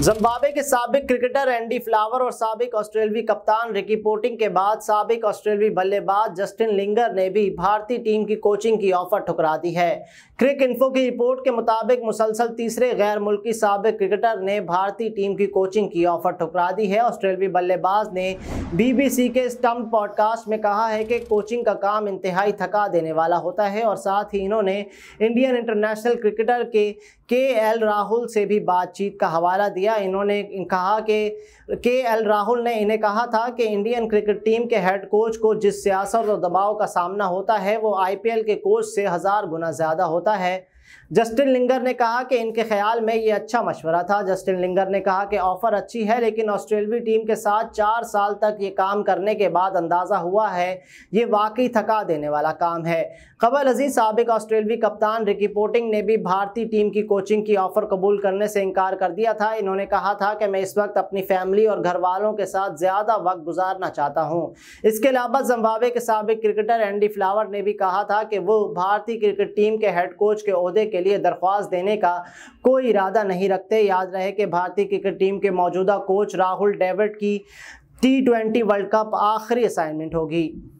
जम्बाब्वे के सबक cricketer Andy flower और सबक ऑस्ट्रेलवी कप्तान रिकी पोटिंग के बाद सबक ऑस्ट्रेलवी बल्लेबाज जस्टिन लिंगर ने भी भारतीय टीम की कोचिंग की ऑफर ठुकरा दी है क्रिक इन्फो की रिपोर्ट के मुताबिक मुसलसल तीसरे गैर मुल्की सबक क्रिकेटर ने भारतीय टीम की कोचिंग की ऑफर ठुकरा दी है ऑस्ट्रेलवी बल्लेबाज ने बीबीसी के स्टम्प पॉडकास्ट में कहा है कि कोचिंग का काम इंतहाई थका देने वाला होता है और साथ ही इन्होंने इंडियन इंटरनेशनल क्रिकेटर के के एल राहुल से भी बातचीत का हवाला दिया दिया इन्होंने कहा कि के एल राहुल ने इन्हें कहा था कि इंडियन क्रिकेट टीम के हेड कोच को जिस सियासत और दबाव का सामना होता है वो आईपीएल के कोच से हज़ार गुना ज़्यादा होता है जस्टिन लिंगर ने कहा कि इनके ख्याल में ये अच्छा मशवरा था जस्टिन लिंगर ने कहा कि ऑफ़र अच्छी है लेकिन ऑस्ट्रेलवी टीम के साथ चार साल तक ये काम करने के बाद अंदाज़ा हुआ है ये वाकई थका देने वाला काम है कबल अजीज़ सबक ऑस्ट्रेलवी कप्तान रिकी पोटिंग ने भी भारतीय टीम की कोचिंग की ऑफ़र कबूल करने से इनकार कर दिया था इन्होंने कहा था कि मैं इस वक्त अपनी फैमिली और घर वालों के साथ ज़्यादा वक्त गुजारना चाहता हूँ इसके अलावा जम्बावे के सबक क्रिकेटर एंडी फ्लावर ने भी कहा था कि वो भारतीय क्रिकेट टीम के हेड कोच के अहदे के लिए दरख्वास्त देने का कोई इरादा नहीं रखते याद रहे कि भारतीय क्रिकेट टीम के मौजूदा कोच राहुल डेविड की टी ट्वेंटी वर्ल्ड कप आखिरी असाइनमेंट होगी